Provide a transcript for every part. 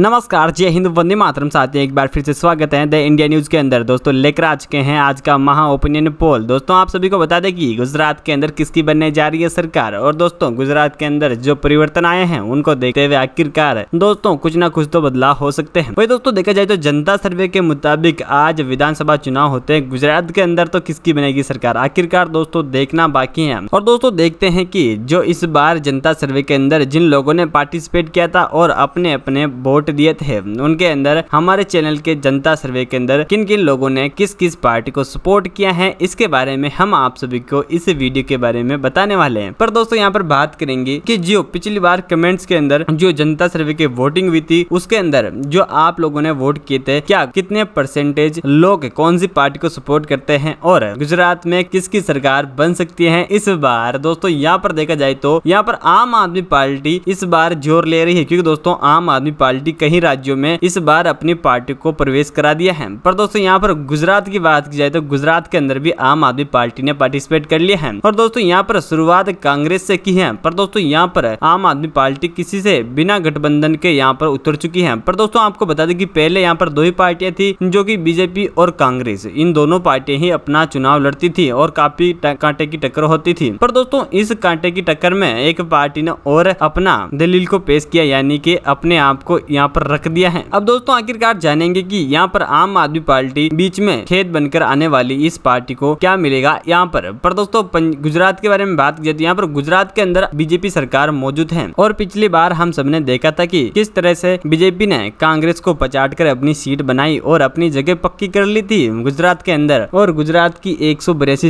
नमस्कार जय हिंद वंदे मातरम साथ एक बार फिर से स्वागत है द इंडिया न्यूज़ के अंदर दोस्तों लेकर आ चुके हैं आज का महा ओपिनियन पोल दोस्तों आप सभी को बता दें कि गुजरात के अंदर किसकी बनने जा रही है सरकार और दोस्तों गुजरात के अंदर जो परिवर्तन आए हैं उनको देखते हुए आखिरकार दोस्तों कुछ ना कुछ तो बदलाव हो सकते हैं वही दोस्तों देखा जाए तो जनता सर्वे के मुताबिक आज विधानसभा चुनाव होते हैं गुजरात के अंदर तो किसकी बनेगी सरकार आखिरकार दोस्तों देखना बाकी है और दोस्तों देखते हैं की जो इस बार जनता सर्वे के अंदर जिन लोगों ने पार्टिसिपेट किया था और अपने अपने वोट दिए थे उनके अंदर हमारे चैनल के जनता सर्वे के अंदर किन किन लोगों ने किस किस पार्टी को सपोर्ट किया है इसके बारे में हम आप सभी को इस वीडियो के बारे में बताने वाले हैं पर दोस्तों यहाँ पर बात करेंगे कि जो पिछली बार कमेंट्स के अंदर जो जनता सर्वे की वोटिंग हुई थी उसके अंदर जो आप लोगों ने वोट किए थे क्या कितने परसेंटेज लोग कौन सी पार्टी को सपोर्ट करते हैं और गुजरात में किसकी सरकार बन सकती है इस बार दोस्तों यहाँ पर देखा जाए तो यहाँ पर आम आदमी पार्टी इस बार जोर ले रही है क्योंकि दोस्तों आम आदमी पार्टी कई राज्यों में इस बार अपनी पार्टी को प्रवेश करा दिया है पर दोस्तों यहाँ पर गुजरात की बात की जाए तो गुजरात के अंदर भी आम आदमी पार्टी ने पार्टिसिपेट कर लिया है और दोस्तों यहाँ पर शुरुआत कांग्रेस से की है पर दोस्तों यहाँ पर आम आदमी पार्टी किसी से बिना गठबंधन के यहाँ पर उतर चुकी है पर दोस्तों आपको बता दें कि पहले यहाँ पर दो ही पार्टियां थी जो की बीजेपी और कांग्रेस इन दोनों पार्टियां ही अपना चुनाव लड़ती थी और काफी कांटे की टक्कर होती थी पर दोस्तों इस कांटे की टक्कर में एक पार्टी ने और अपना दलील को पेश किया यानी कि अपने आप को यहाँ पर रख दिया है अब दोस्तों आखिरकार जानेंगे की यहाँ पर आम आदमी पार्टी बीच में खेत बनकर आने वाली इस पार्टी को क्या मिलेगा यहाँ पर पर दोस्तों गुजरात के बारे में बात की जाती तो है यहाँ पर गुजरात के अंदर बीजेपी सरकार मौजूद है और पिछली बार हम सब ने देखा था कि किस तरह से बीजेपी ने कांग्रेस को पचाट कर अपनी सीट बनाई और अपनी जगह पक्की कर ली थी गुजरात के अंदर और गुजरात की एक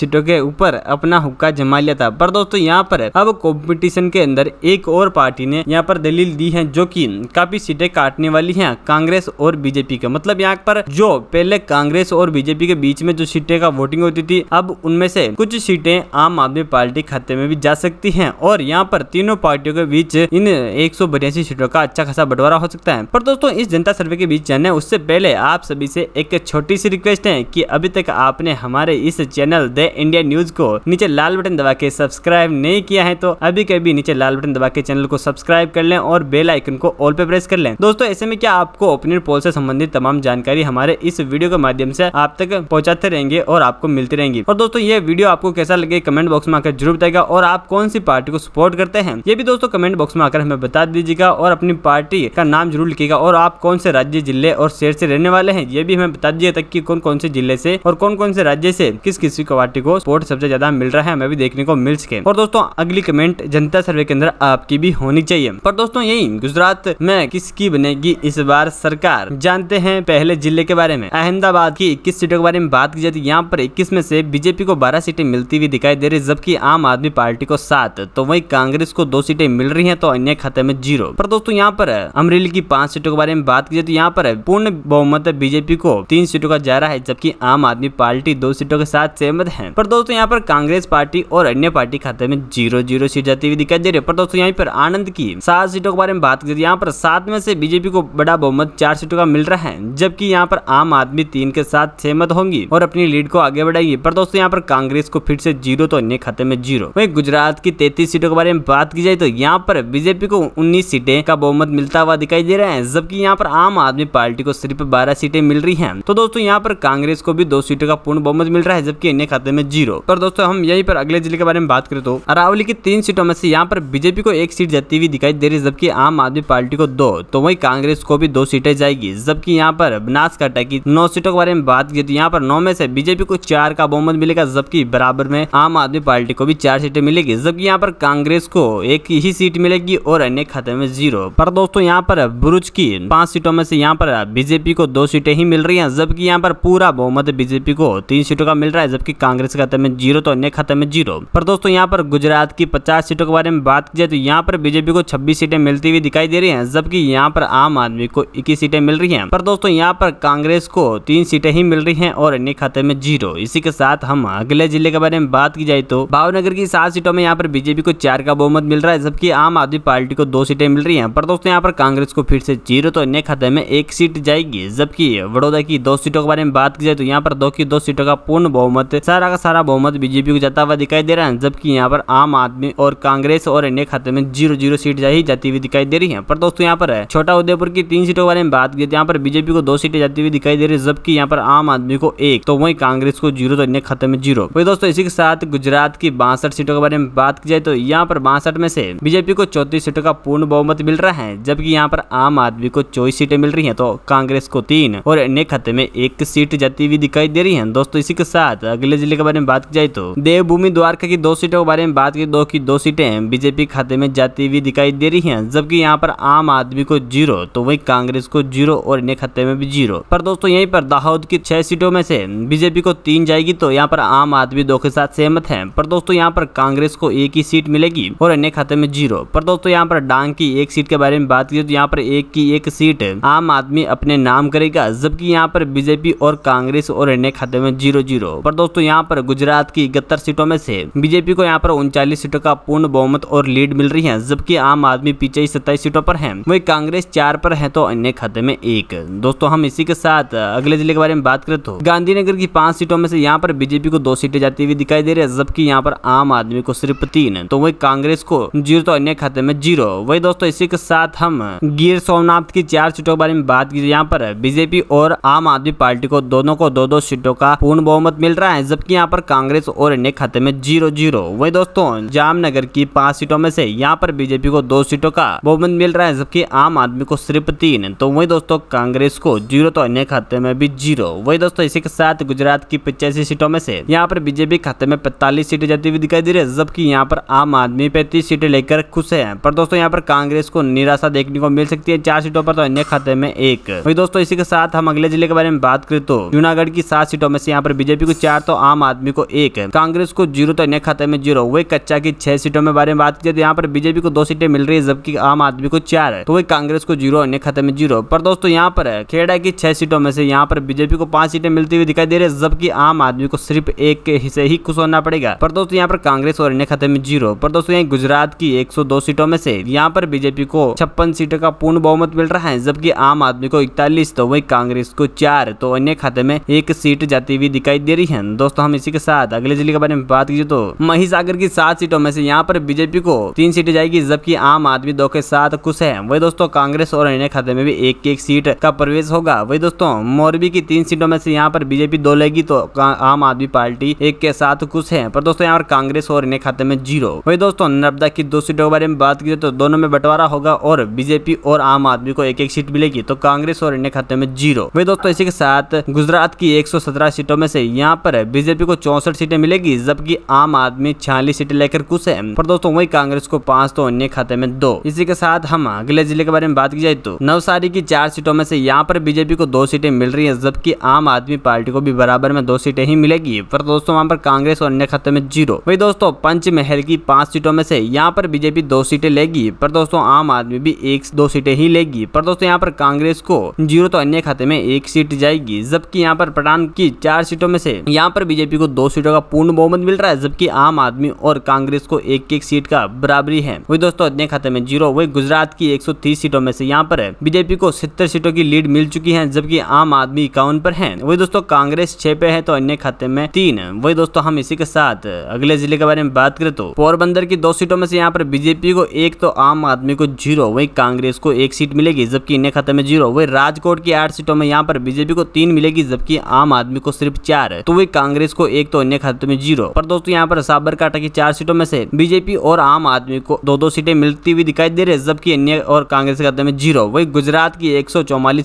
सीटों के ऊपर अपना हुक्का जमा लिया था पर दोस्तों यहाँ पर अब कॉम्पिटिशन के अंदर एक और पार्टी ने यहाँ पर दलील दी है जो की काफी सीटें काटने वाली है कांग्रेस और बीजेपी का मतलब यहाँ पर जो पहले कांग्रेस और बीजेपी के बीच में जो सीटें का वोटिंग होती थी अब उनमें से कुछ सीटें आम आदमी पार्टी खाते में भी जा सकती है और यहाँ पर तीनों पार्टियों के बीच इन एक सीटों का अच्छा खासा बंटवारा हो सकता है पर दोस्तों इस जनता सर्वे के बीच जाने उससे पहले आप सभी से एक छोटी सी रिक्वेस्ट है की अभी तक आपने हमारे इस चैनल द इंडिया न्यूज को नीचे लाल बटन दबा के सब्सक्राइब नहीं किया है तो अभी कभी नीचे लाल बटन दबा के चैनल को सब्सक्राइब कर लें और बेल आइकन को ऑल पे प्रेस कर लें दोस्तों ऐसे में क्या आपको ओपिनियन पोल से संबंधित तमाम जानकारी हमारे इस वीडियो के माध्यम से आप तक पहुंचाते रहेंगे और आपको मिलती रहेंगी और दोस्तों ये वीडियो आपको कैसा लगे कमेंट बॉक्स में आकर जरूर बताएगा और आप कौन सी पार्टी को सपोर्ट करते हैं ये भी दोस्तों कमेंट बॉक्स में आकर हमें बता दीजिएगा और अपनी पार्टी का नाम जरूर लिखेगा और आप कौन से राज्य जिले और शहर से रहने वाले हैं ये भी हमें बता दीजिए तक की कौन कौन से जिले से और कौन कौन से राज्य से किस किसी को पार्टी को सपोर्ट सबसे ज्यादा मिल रहा है हमें भी देखने को मिल सके और दोस्तों अगली कमेंट जनता सर्वे के अंदर आपकी भी होनी चाहिए पर दोस्तों यही गुजरात में किसकी बनेगी इस बार सरकार जानते हैं पहले जिले के बारे में अहमदाबाद की इक्कीस सीटों के बारे में बात की जाए तो यहाँ पर इक्कीस में से बीजेपी को बारह सीटें मिलती हुई दिखाई दे रही जबकि आम आदमी पार्टी को सात तो वही कांग्रेस को दो सीटें मिल रही है तो अन्य खाते में जीरो पर दोस्तों यहाँ पर अमरेली की पांच सीटों के बारे में बात की जाए तो यहाँ पर पूर्ण बहुमत बीजेपी को तीन सीटों का जा रहा है जबकि आम आदमी पार्टी दो सीटों के साथ सहमत है पर दोस्तों यहाँ पर कांग्रेस पार्टी और अन्य पार्टी खाते में जीरो जीरो सीट जाती हुई दिखाई दे रही है पर दोस्तों यहाँ पर आनंद की सात सीटों के बारे में बात की यहाँ पर सात में से बीजेपी को बड़ा बहुमत चार सीटों का मिल रहा है जबकि यहाँ पर आम आदमी तीन के साथ सहमत होंगी और अपनी लीड को आगे बढ़ाएगी पर दोस्तों यहाँ पर कांग्रेस को फिर से जीरो तो अन्य खाते में जीरो वही गुजरात की तैतीस सीटों के बारे में बात की जाए तो यहाँ पर बीजेपी को उन्नीस सीटें का बहुमत मिलता हुआ दिखाई दे रहा है जबकि यहाँ पर आम आदमी पार्टी को सिर्फ बारह सीटें मिल रही है तो दोस्तों यहाँ पर कांग्रेस को भी दो सीटों का पूर्ण बहुमत मिल रहा है जबकि अन्य खाते में जीरो पर दोस्तों हम यही पर अगले जिले के बारे में बात करें तो अरावली की तीन सीटों में से यहाँ पर बीजेपी को एक सीट जाती हुई दिखाई दे रही है जबकि आम आदमी पार्टी को दो तो वहीं कांग्रेस को भी दो सीटें जाएगी जबकि यहाँ पर बनासकाठा की नौ सीटों के बारे में बात की तो यहाँ पर नौ में से बीजेपी को चार का बहुमत मिलेगा जबकि बराबर में आम आदमी पार्टी को भी चार सीटें मिलेगी जबकि यहाँ पर कांग्रेस को एक ही सीट मिलेगी और अन्य खाते में जीरो पर दोस्तों यहाँ पर बुरुज की पांच सीटों में से यहाँ पर बीजेपी को दो सीटें ही मिल रही है जबकि यहाँ पर पूरा बहुमत बीजेपी को तीन सीटों का मिल रहा है जबकि कांग्रेस खाते में जीरो तो अन्य खाते में जीरो पर दोस्तों यहाँ पर गुजरात की पचास सीटों के बारे में बात की जाए तो यहाँ पर बीजेपी को छब्बीस सीटें मिलती हुई दिखाई दे रही है जबकि यहाँ पर पर आम आदमी को इक्कीस सीटें मिल रही हैं पर दोस्तों यहाँ पर कांग्रेस को तीन सीटें ही मिल रही हैं और अन्य खाते में जीरो इसी के साथ हम अगले जिले के बारे में बात की जाए तो भावनगर की सात सीटों में यहाँ पर बीजेपी को चार का बहुमत मिल रहा है जबकि आम आदमी पार्टी को दो सीटें मिल रही है पर दोस्तों यहाँ पर कांग्रेस को फिर से जीरो तो अन्य खाते में एक सीट जाएगी जबकि वडोदरा की दो सीटों के बारे में बात की जाए तो यहाँ पर दो की दो सीटों का पूर्ण बहुमत सारा का सारा बहुमत बीजेपी को जाता हुआ दिखाई दे रहा है जबकि यहाँ पर आम आदमी और कांग्रेस और अन्य खाते में जीरो जीरो सीट जाती हुई दिखाई दे रही है पर दोस्तों यहाँ पर छोटा छोटा उदयपुर की तीन सीटों के बारे में बात की यहाँ पर बीजेपी को दो सीटें जाती हुई दिखाई दे रही है जबकि यहाँ पर आम आदमी को एक तो वही कांग्रेस को जीरो तो इन्हें खत्म है जीरो वही दोस्तों इसी के साथ गुजरात की बासठ सीटों के बारे में बात की जाए तो यहाँ पर बासठ में से बीजेपी को चौतीस सीटों का पूर्ण बहुमत मिल रहा है जबकि यहाँ पर आम आदमी को चौबीस सीटें मिल रही है तो कांग्रेस को तीन और अन्य खत्ते में एक सीट जाती हुई दिखाई दे रही है दोस्तों इसी के साथ अगले जिले के बारे में बात की जाए तो देवभूमि द्वारका की दो सीटों के बारे में बात की दो की दो सीटें बीजेपी खाते में जाती हुई दिखाई दे रही है जबकि यहाँ पर आम आदमी को जीरो तो वही कांग्रेस को जीरो और इन्हें खत्ते में भी जीरो पर दोस्तों यहीं पर दाहोद की छह सीटों में से बीजेपी को तीन जाएगी तो यहाँ पर आम आदमी दो के साथ सहमत है पर दोस्तों यहाँ पर कांग्रेस को एक ही सीट मिलेगी और अन्य खाते में जीरो पर दोस्तों यहाँ पर डांग की एक सीट के बारे में बात की तो यहाँ पर एक की एक सीट आम आदमी अपने नाम करेगा जबकि यहाँ पर बीजेपी और कांग्रेस और अन्य खाते में जीरो जीरो पर दोस्तों यहाँ पर गुजरात की इकहत्तर सीटों में से बीजेपी को यहाँ पर उनचालीस सीटों का पूर्ण बहुमत और लीड मिल रही है जबकि आम आदमी पीछे ही सत्ताईस सीटों पर है वही कांग्रेस प्रदेश चार पर है तो अन्य खाते में एक दोस्तों हम इसी के साथ अगले जिले के बारे में बात करें तो गांधीनगर की पांच सीटों में से यहाँ पर बीजेपी को दो सीटें जाती हुई दिखाई दे रही है जबकि यहाँ पर आम आदमी को सिर्फ तीन तो वही कांग्रेस को जीरो तो अन्य खाते में जीरो वही दोस्तों इसी के साथ हम गिर सोमनाथ की चार सीटों के बारे में बात की यहाँ पर बीजेपी और आम आदमी पार्टी को दोनों को दो दो सीटों का पूर्ण बहुमत मिल रहा है जबकि यहाँ पर कांग्रेस और अन्य खाते में जीरो जीरो वही दोस्तों जामनगर की पांच सीटों में से यहाँ पर बीजेपी को दो सीटों का बहुमत मिल रहा है जबकि आम आदमी आदमी को सिर्फ तीन तो वही दोस्तों कांग्रेस को जीरो तो अन्य खाते में भी जीरो वही दोस्तों इसी के साथ गुजरात की पिचासी सीटों में से यहाँ पर बीजेपी खाते में पैतालीस सीटें जाती हुई दिखाई दे रही है जबकि यहाँ पर आम आदमी पैंतीस सीटें लेकर खुश है पर दोस्तों यहाँ पर कांग्रेस को निराशा देखने को मिल सकती है चार सीटों पर तो अन्य खाते में एक वही दोस्तों इसी के साथ हम अगले जिले के बारे में बात करें तो जूनागढ़ की सात सीटों में से यहाँ पर बीजेपी को चार तो आम आदमी को एक कांग्रेस को जीरो तो अन्य खाते में जीरो वही कच्चा की छह सीटों में बारे में बात की जाए तो यहाँ पर बीजेपी को दो सीटें मिल रही है जबकि आम आदमी को चार तो वही कांग्रेस इसको को जीरो अन्य खाते में जीरो पर दोस्तों यहाँ पर है खेड़ा की छह सीटों में से यहाँ पर बीजेपी को पांच सीटें मिलती हुई दिखाई दे रही है जबकि आम आदमी को सिर्फ एक हिस्से ही खुश होना पड़ेगा पर दोस्तों यहाँ पर कांग्रेस और अन्य खाते में जीरो पर दोस्तों यहाँ गुजरात की दो सीटों में से यहाँ पर बीजेपी को छप्पन सीटों का पूर्ण बहुमत मिल रहा है जबकि आम आदमी को इकतालीस तो वही कांग्रेस को चार तो अन्य खाते में एक सीट जाती हुई दिखाई दे रही है दोस्तों हम इसी के साथ अगले जिले के बारे में बात कीजिए तो महीसागर की सात सीटों में से यहाँ पर बीजेपी को तीन सीटें जाएगी जबकि आम आदमी दो के साथ खुश है वही दोस्तों कांग्रेस और अन्य खाते में भी एक एक सीट का प्रवेश होगा वही दोस्तों मोरबी की तीन सीटों में से यहाँ पर बीजेपी दो लेगी तो आम आदमी पार्टी एक के साथ कुछ है पर दोस्तों यहाँ पर कांग्रेस और इन्हें खाते में जीरो वही दोस्तों नर्मदा की दो सीटों के बारे में बात की तो दोनों में बंटवारा होगा और बीजेपी और आम आदमी को एक एक सीट मिलेगी तो कांग्रेस और इन्हें खाते में जीरो वही दोस्तों इसी के साथ गुजरात की एक सीटों में से यहाँ पर बीजेपी को चौसठ सीटें मिलेगी जबकि आम आदमी छियालीस सीटें लेकर कुछ है पर दोस्तों वही कांग्रेस को पांच तो अन्य खाते में दो इसी के साथ हम अगले जिले के बारे में बात की जाए तो नवसारी की चार सीटों में से यहाँ पर बीजेपी को दो सीटें मिल रही है जबकि आम आदमी पार्टी को भी बराबर में दो सीटें ही मिलेगी पर दोस्तों वहाँ पर कांग्रेस और अन्य खाते में जीरो वही दोस्तों पंचमहल की पांच सीटों में से यहाँ पर बीजेपी दो सीटें लेगी पर दोस्तों आम आदमी भी एक दो सीटें ही लेगी पर दोस्तों यहाँ पर कांग्रेस को जीरो तो अन्य खाते में एक सीट जाएगी जबकि यहाँ पर पठान की चार सीटों में से यहाँ पर बीजेपी को दो सीटों का पूर्ण बहुमत मिल रहा है जबकि आम आदमी और कांग्रेस को एक एक सीट का बराबरी है वही दोस्तों अन्य खाते में जीरो वही गुजरात की एक सीटों में में से यहाँ पर है बीजेपी को सत्तर सीटों की लीड मिल चुकी है जबकि आम आदमी इक्यावन पर है वही दोस्तों कांग्रेस छह पे है तो अन्य खाते में तीन वही दोस्तों हम इसी के साथ अगले जिले के बारे में बात करें तो पोरबंदर की दो सीटों में से यहाँ पर बीजेपी को एक तो आम आदमी को जीरो वही कांग्रेस को एक सीट मिलेगी जबकि अन्य खाते में जीरो वही राजकोट की आठ सीटों में यहाँ पर बीजेपी को तीन मिलेगी जबकि आम आदमी को सिर्फ चार तो वही कांग्रेस को एक तो अन्य खाते में जीरो पर दोस्तों यहाँ पर साबरकाठा की चार सीटों में से बीजेपी और आम आदमी को दो दो सीटें मिलती हुई दिखाई दे रही है जबकि अन्य और कांग्रेस खाते खाते में जीरो वही गुजरात की एक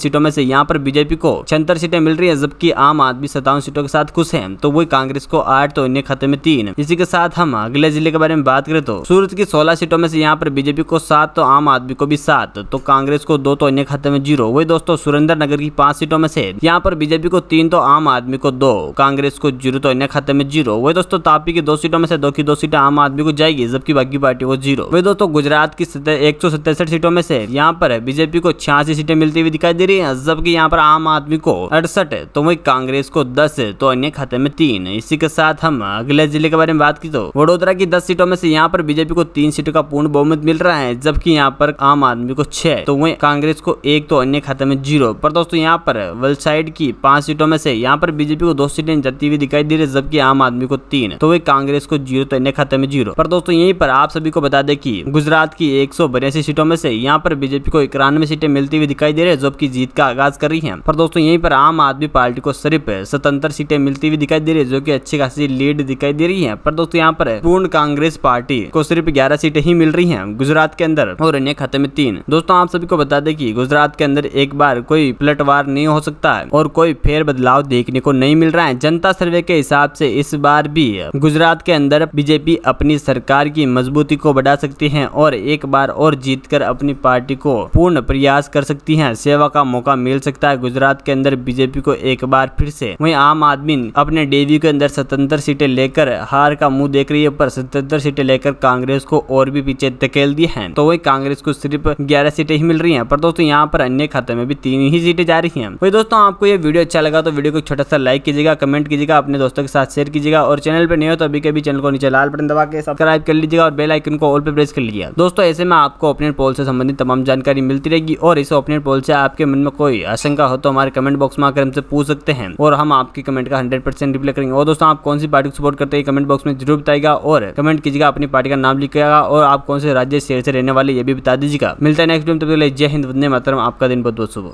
सीटों में से यहाँ पर बीजेपी को छहत्तर सीटें मिल रही है जबकि आम आदमी सत्तावन सीटों के साथ खुश है तो वही कांग्रेस को आठ तो इन्हें खाते में तीन इसी के साथ हम अगले जिले के बारे में बात करें तो सूरत की सोलह सीटों में से यहाँ पर बीजेपी को सात तो आम आदमी को भी सात तो कांग्रेस को दो तो अन्य खाते में जीरो वही दोस्तों सुरेंद्र नगर की पांच सीटों में से यहाँ पर बीजेपी को तीन तो आम आदमी को दो कांग्रेस को जीरो तो अन्य खाते में जीरो वही दोस्तों तापी की दो सीटों में से दो की दो सीटें आम आदमी को जाएगी जबकि बाकी पार्टी को जीरो वही दोस्तों गुजरात की एक सीटों में से यहाँ यहाँ पर बीजेपी को छियासी सीटें मिलती हुई दिखाई दे रही है जबकि यहाँ पर आम आदमी को अड़सठ तो वही कांग्रेस को दस तो अन्य खाते में तीन इसी के साथ हम अगले जिले के बारे में बात की तो वडोदरा की दस सीटों में से यहाँ पर बीजेपी को तीन सीटों का पूर्ण बहुमत मिल रहा है जबकि यहाँ पर आम आदमी को छह तो वही कांग्रेस को एक तो अन्य खाते में जीरो पर दोस्तों यहाँ पर वलसाइड की पांच सीटों में से यहाँ पर बीजेपी को दो सीटें जाती हुई दिखाई दे रही है जबकि आम आदमी को तीन तो वही कांग्रेस को जीरो तो अन्य खाते में जीरो पर दोस्तों यही पर आप सभी को बता दे की गुजरात की एक सीटों में से यहाँ पर बीजेपी बीजेपी को इक्यानवे सीटें मिलती हुई दिखाई दे रही है जो अपनी जीत का आगाज कर रही है पर दोस्तों यहीं पर आम आदमी पार्टी को सिर्फ स्वतंत्र सीटें मिलती हुई दिखाई दे रही है जो की अच्छी खासी लीड दिखाई दे रही है पर दोस्तों यहाँ पर पूर्ण कांग्रेस पार्टी को सिर्फ ग्यारह सीटें ही मिल रही है गुजरात के अंदर और अन्य खाते में तीन दोस्तों आप सभी को बता दें की गुजरात के अंदर एक बार कोई पलटवार नहीं हो सकता है और कोई फेर बदलाव देखने को नहीं मिल रहा है जनता सर्वे के हिसाब से इस बार भी गुजरात के अंदर बीजेपी अपनी सरकार की मजबूती को बढ़ा सकती है और एक बार और जीतकर अपनी पार्टी को पूर्ण प्रयास कर सकती है सेवा का मौका मिल सकता है गुजरात के अंदर बीजेपी को एक बार फिर से वही आम आदमी अपने डेब्यू के अंदर स्वतंत्र सीटें लेकर हार का मुंह देख रही है पर स्वतंत्र सीटें लेकर कांग्रेस को और भी पीछे धकेल दिए हैं तो वही कांग्रेस को सिर्फ ग्यारह सीटें ही मिल रही है पर दोस्तों यहाँ पर अन्य खाते में भी तीन ही सीटें जा रही है वही दोस्तों आपको ये वीडियो अच्छा लगा तो वीडियो को छोटा सा लाइक कीजिएगा कमेंट कीजिएगा अपने दोस्तों के साथ शेयर कीजिएगा और चैनल पर नहीं हो तो अभी कभी चैनल को नीचे लाल बटन दबा के सब्सक्राइब कर लीजिएगा और बेलाइकन को ऑल पे प्रेस कर लिया दोस्तों ऐसे में आपको अपने पोल से संबंधित तमाम जानकारी जानकारी मिलती रहेगी और इस ओपनिंग पोल से आपके मन में कोई आशंका हो तो हमारे कमेंट बॉक्स में आकर हमसे पूछ सकते हैं और हम आपके कमेंट का हंड्रेड परसेंट रिप्लाई करेंगे और दोस्तों आप कौन सी पार्टी को सपोर्ट करते हैं कमेंट बॉक्स में जरूर बताएगा और कमेंट कीजिएगा अपनी पार्टी का नाम लिखेगा और आप कौन से राज्य शहर से रहने वाले ये भी बता दीजिएगा मिलता है नेक्स्ट टाइम तब जय हिंद वंदे मातरम आपका दिन बहुत बहुत शुभ